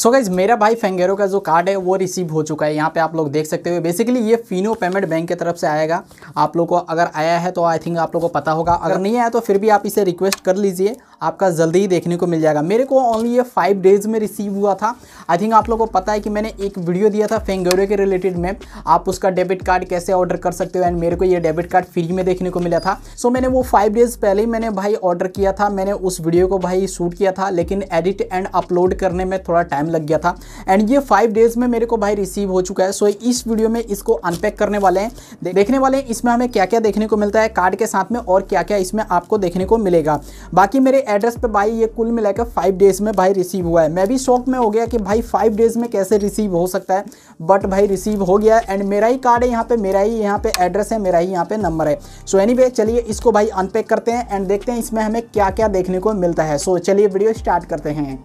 सो so guys मेरा भाई फेंगेरो का जो कार्ड है वो रिसीव हो चुका है यहाँ पे आप लोग देख सकते हो बेसिकली ये फिनो पेमेंट बैंक की तरफ से आएगा आप लोग को अगर आया है तो आई थिंक आप लोगों को पता होगा अगर नहीं आया तो फिर भी आप इसे रिक्वेस्ट कर लीजिए आपका जल्दी ही देखने को मिल जाएगा मेरे को ओनली ये फाइव डेज़ में रिसीव हुआ था आई थिंक आप लोगों को पता है कि मैंने एक वीडियो दिया था फेंगोरे के रिलेटेड में आप उसका डेबिट कार्ड कैसे ऑर्डर कर सकते हो एंड मेरे को ये डेबिट कार्ड फ्री में देखने को मिला था सो so, मैंने वो फाइव डेज़ पहले ही मैंने भाई ऑर्डर किया था मैंने उस वीडियो को भाई शूट किया था लेकिन एडिट एंड अपलोड करने में थोड़ा टाइम लग गया था एंड ये फाइव डेज़ में मेरे को भाई रिसीव हो चुका है सो so, इस वीडियो में इसको अनपैक करने वाले हैं देखने वाले हैं इसमें हमें क्या क्या देखने को मिलता है कार्ड के साथ में और क्या क्या इसमें आपको देखने को मिलेगा बाकी मेरे एड्रेस पे भाई ये कुल मिलाकर फाइव डेज़ में भाई रिसीव हुआ है मैं भी शॉक में हो गया कि भाई फाइव डेज़ में कैसे रिसीव हो सकता है बट भाई रिसीव हो गया एंड मेरा ही कार्ड है यहाँ पे मेरा ही यहाँ पे एड्रेस है मेरा ही यहाँ पे नंबर है सो एनी चलिए इसको भाई अनपैक करते हैं एंड देखते हैं इसमें हमें क्या क्या देखने को मिलता है सो so, चलिए वीडियो स्टार्ट करते हैं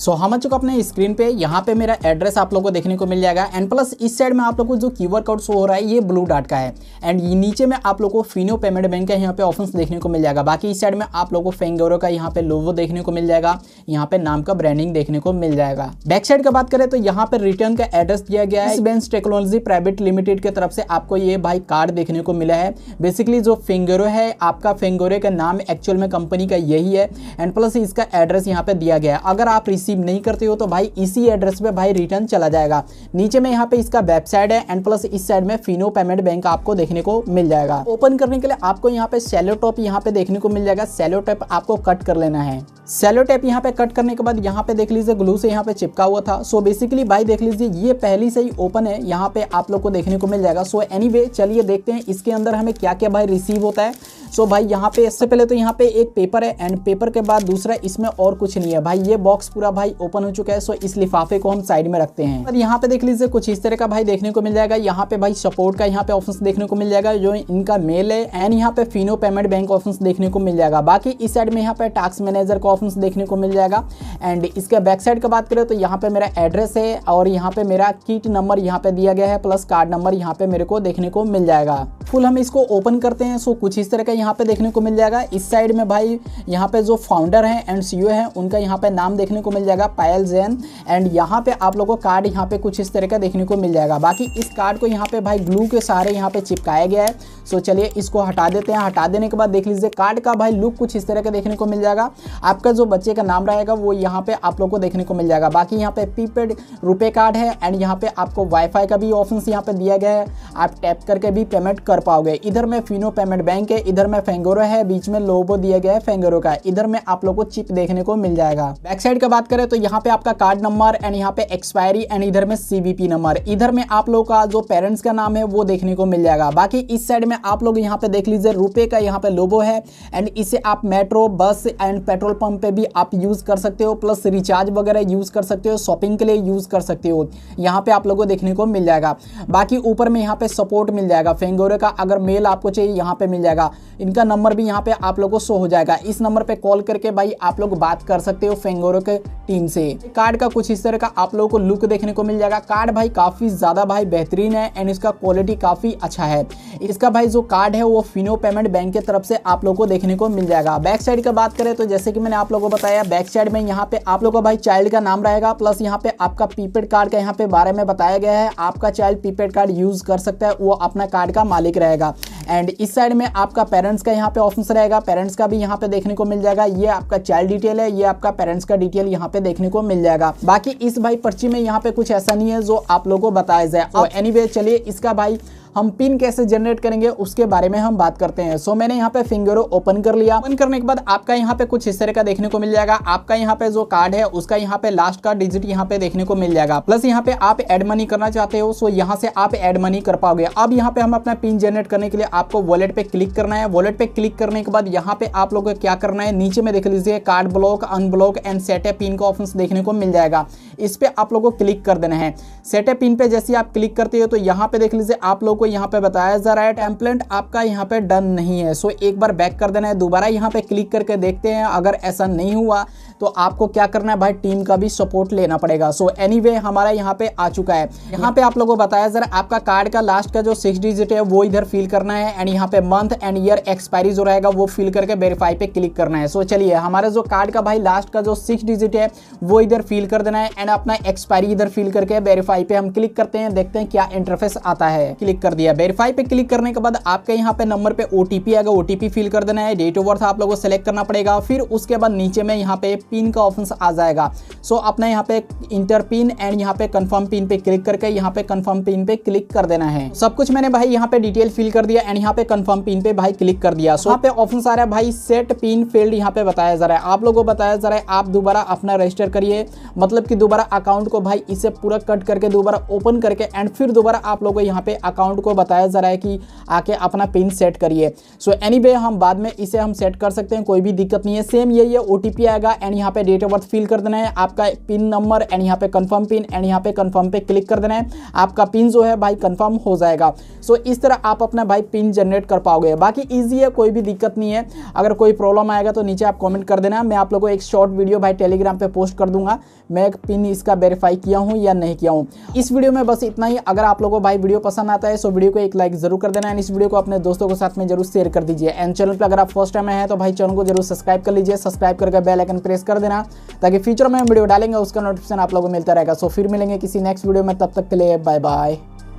सो हम आ चुका अपने स्क्रीन पे यहाँ पे मेरा एड्रेस आप लोगों को देखने को मिल जाएगा एंड प्लस इस साइड में आप लोगों को जो क्यू आर कोड शो हो रहा है ये ब्लू डाट का है एंड नीचे में आप लोगों को फिनो पेमेंट बैंक का यहाँ पे ऑप्शन देखने को मिल जाएगा बाकी इस साइड में आप लोगों को फेंगोरो का यहाँ पे लोवो देखने को मिल जाएगा यहाँ पे नाम का ब्रांडिंग देखने को मिल जाएगा बैक साइड का बात करें तो यहाँ पे रिटर्न का एड्रेस दिया गया है बेंस टेक्नोलॉजी प्राइवेट लिमिटेड की तरफ से आपको ये भाई कार्ड देखने को मिला है बेसिकली जो फेंगोरो है आपका फेंगोरे का नाम एक्चुअल में कंपनी का यही है एंड प्लस इसका एड्रेस यहाँ पे दिया गया है अगर आप रिसीव रिसीव नहीं करते हो तो भाई इसी एड्रेस पे भाई रिटर्न चला जाएगा नीचे में यहाँ पे इसका वेबसाइट है एंड प्लस इस साइड में फिनो पेमेंट बैंक आपको देखने को मिल जाएगा ओपन करने के लिए आपको यहाँ पे सेलो टॉप यहाँ पे देखने को मिल जाएगा सेलो टॉप आपको कट कर लेना है सेलो टेप यहाँ पे कट करने के बाद यहाँ पे देख लीजिए ग्लू से यहाँ पे चिपका हुआ था सो बेसिकली भाई देख लीजिए ये पहली से ही ओपन है यहाँ पे आप लोग को देखने को मिल जाएगा सो एनीवे चलिए देखते हैं इसके अंदर हमें क्या क्या भाई रिसीव होता है सो भाई यहाँ पे इससे पहले तो यहाँ पे एक पेपर है एंड पेपर के बाद दूसरा इसमें और कुछ नहीं है भाई ये बॉक्स पूरा भाई ओपन हो चुका है सो इस लिफाफे को हम साइड में रखते हैं और यहाँ पे देख लीजिए कुछ इस तरह का भाई देखने को मिल जाएगा यहाँ पे भाई सपोर्ट का यहाँ पे ऑप्शन देखने को मिल जाएगा जो इनका मेल है एंड यहाँ पे फिनो पेमेंट बैंक ऑप्शन देखने को मिल जाएगा बाकी इस साइड में यहाँ पे टास्क मैनेजर का ऑप्शन देखने को मिल जाएगा एंड इसके बैक साइड की बात करें तो यहाँ पे मेरा एड्रेस है और यहाँ पे मेरा किट नंबर यहाँ पे दिया गया है प्लस कार्ड नंबर यहाँ पे मेरे को देखने को मिल जाएगा फुल हम इसको ओपन करते हैं सो कुछ इस तरह का यहाँ पे देखने को मिल जाएगा इस साइड में भाई यहाँ पे जो फाउंडर हैं एंड सी हैं उनका यहाँ पे नाम देखने को मिल जाएगा पायल जैन एंड यहाँ पे आप लोगों को कार्ड यहाँ पे कुछ इस तरह का देखने को मिल जाएगा बाकी इस कार्ड को यहाँ पे भाई ग्लू के सहारे यहाँ पे चिपकाया गया है सो चलिए इसको हटा देते हैं हटा देने के बाद देख लीजिए कार्ड का भाई लुक कुछ इस तरह का देखने को मिल जाएगा आपका आपका जो बच्चे का नाम रहेगा वो यहाँ पे आप लोग को देखने को मिल जाएगा बाकी यहाँ पे प्रीपेड रुपे कार्ड है एंड यहाँ पे आपको वाईफाई का भी ऑप्शन यहाँ पे दिया गया है आप टैप करके भी पेमेंट कर पाओगे इधर में फिनो पेमेंट बैंक है इधर में फेंगोरो है बीच में लोबो दिया गया है फेंगोरो का इधर में आप लोग को चिप देखने को मिल जाएगा बैक साइड का बात करें तो यहाँ पे आपका कार्ड नंबर एंड यहाँ पे एक्सपायरी एंड इधर में सीबीपी नंबर इधर में आप लोग का जो पेरेंट्स का नाम है वो देखने को मिल जाएगा बाकी इस साइड में आप लोग यहाँ पे देख लीजिए रुपए का यहाँ पे लोबो है एंड इसे आप metro bus and petrol pump platform पे भी आप यूज़ कर सकते हो प्लस रिचार्ज वगैरह यूज़ कर सकते हो शॉपिंग के लिए यूज़ कर सकते हो यहाँ पे आप लोगों को देखने को मिल जाएगा बाकी ऊपर में यहाँ पे सपोर्ट मिल जाएगा फेंगोरे का अगर मेल आपको चाहिए यहाँ पे मिल जाएगा इनका नंबर भी यहाँ पे आप लोग को शो हो जाएगा इस नंबर पर कॉल करके भाई आप लोग बात कर सकते हो फेंगोरे के टीम से कार्ड का कुछ इस तरह का आप लोगों को लुक देखने को मिल जाएगा कार्ड भाई काफ़ी ज़्यादा भाई बेहतरीन है एंड इसका क्वालिटी काफ़ी अच्छा है इसका भाई जो कार्ड है वो फिनो पेमेंट बैंक के तरफ से आप लोगों को देखने को मिल जाएगा बैक साइड का बात करें तो जैसे कि मैंने आप लोगों को बताया बैक साइड में यहाँ पे आप लोगों को भाई चाइल्ड का नाम रहेगा प्लस यहाँ पे आपका प्रीपेड कार्ड का यहाँ पे बारे में बताया गया है आपका चाइल्ड प्रीपेड कार्ड यूज कर सकता है वो अपना कार्ड का मालिक रहेगा एंड इस साइड में आपका पेरेंट्स का यहाँ पे ऑप्शन रहेगा पेरेंट्स का भी यहाँ पे देखने को मिल जाएगा ये आपका चाइल्ड डिटेल है ये आपका पेरेंट्स का डिटेल यहाँ पे देखने को मिल जाएगा बाकी इस भाई पर्ची में यहाँ पे कुछ ऐसा नहीं है जो आप लोगों को बताया जाए एनी anyway, चलिए इसका भाई हम पिन कैसे जनरेट करेंगे उसके बारे में हम बात करते हैं सो मैंने यहाँ पे फिंगर ओपन कर लिया ओपन करने के बाद आपका यहाँ पे कुछ इस तरह का देखने को मिल जाएगा आपका यहाँ पे जो कार्ड है उसका यहाँ पे लास्ट का डिजिट यहाँ पे देखने को मिल जाएगा प्लस यहाँ पे आप एड मनी करना चाहते हो सो यहाँ से आप एड मनी कर पाओगे अब यहाँ पे हम अपना पिन जनरेट करने के लिए आपको वॉलेट पे क्लिक करना है वॉलेट पे क्लिक करने के बाद यहाँ पे आप लोग क्या करना है नीचे में देख लीजिए card block unblock and setup pin का ऑप्शन देखने को मिल जाएगा इस पर आप लोग को क्लिक कर देना है सेटअप पिन पे जैसे आप क्लिक करते हो तो यहाँ पे देख लीजिए आप लोग को यहाँ पे बताया जा रहा है टेम्पलेट आपका यहाँ पे डन नहीं है सो एक बार बैक कर देना है दोबारा यहाँ पे क्लिक करके देखते हैं अगर ऐसा नहीं हुआ तो आपको क्या करना है भाई टीम का भी सपोर्ट लेना पड़ेगा सो एनी anyway, हमारा यहाँ पे आ चुका है यहाँ पे आप लोगों को बताया जरा आपका कार्ड का लास्ट का जो सिक्स डिजिट है वो इधर फिल करना है एंड यहाँ पे मंथ एंड ईयर एक्सपायरी जो रहेगा वो फिल करके वेरीफाई पे क्लिक करना है सो चलिए हमारे जो कार्ड का भाई लास्ट का जो सिक्स डिजिट है वो इधर फिल कर देना है एंड अपना एक्सपायरी इधर फिल करके वेरीफाई पे हम क्लिक करते हैं देखते हैं क्या इंटरफेस आता है क्लिक कर दिया वेरीफाई पे क्लिक करने के बाद आपके यहाँ पे नंबर पे ओटीपी आएगा ओटीपी फिल कर देना है डेट ऑफ बर्थ आप लोगों को सेलेक्ट करना पड़ेगा फिर उसके बाद नीचे में यहाँ पे पिन का ऑप्शन आ जाएगा सो अपने यहाँ पे इंटर पिन एंड यहाँ पे कन्फर्म पिन पे क्लिक करके यहाँ पे कन्फर्म पिन पे क्लिक कर देना है सब कुछ मैंने भाई यहाँ पे डिटेल फिल कर दिया एंड यहाँ पे कन्फर्म पिन पे भाई क्लिक कर दिया सो यहाँ पे ऑप्शन आ रहा है भाई सेट पिन फील्ड यहाँ पे बताया जा रहा है आप लोगों को बताया जा रहा है आप दोबारा अपना रजिस्टर करिए मतलब कि दोबारा अकाउंट को भाई इसे पूरा कट करके दोबारा ओपन करके एंड फिर दोबारा आप लोगों को यहाँ पे अकाउंट कोड को बताया जा रहा है कि आके अपना पिन सेट करिए सो एनी हम बाद में इसे हम सेट कर सकते हैं कोई भी दिक्कत नहीं है सेम यही है ओ आएगा एंड यहाँ पे डेट ऑफ बर्थ फिल कर देना है आपका पिन नंबर एंड यहाँ पे कन्फर्म पिन एंड यहाँ पे कन्फर्म पे क्लिक कर देना है आपका पिन जो है भाई कन्फर्म हो जाएगा सो इस तरह आप अपना भाई पिन जनरेट कर पाओगे बाकी ईजी है कोई भी दिक्कत नहीं है अगर कोई प्रॉब्लम आएगा तो नीचे आप कॉमेंट कर देना मैं आप लोगों को एक शॉर्ट वीडियो भाई टेलीग्राम पर पोस्ट कर दूंगा मैं एक पिन इसका वेरीफाई किया हूँ या नहीं किया हूँ इस वीडियो में बस इतना ही अगर आप लोगों को भाई वीडियो पसंद आता है सो दोस्तों वीडियो को एक लाइक जरूर कर देना एंड इस वीडियो को अपने दोस्तों के साथ में जरूर शेयर कर दीजिए एंड चैनल पर अगर आप फर्स्ट टाइम है तो भाई चैनल को जरूर सब्सक्राइब कर लीजिए सब्सक्राइब करके बेल आइकन प्रेस कर देना ताकि फ्यूचर में वीडियो डालेंगे उसका नोटिफिकेशन आप लोगों को मिलता रहेगा सो फिर मिलेंगे किसी नेक्स्ट वीडियो में तब तक के लिए बाय बाय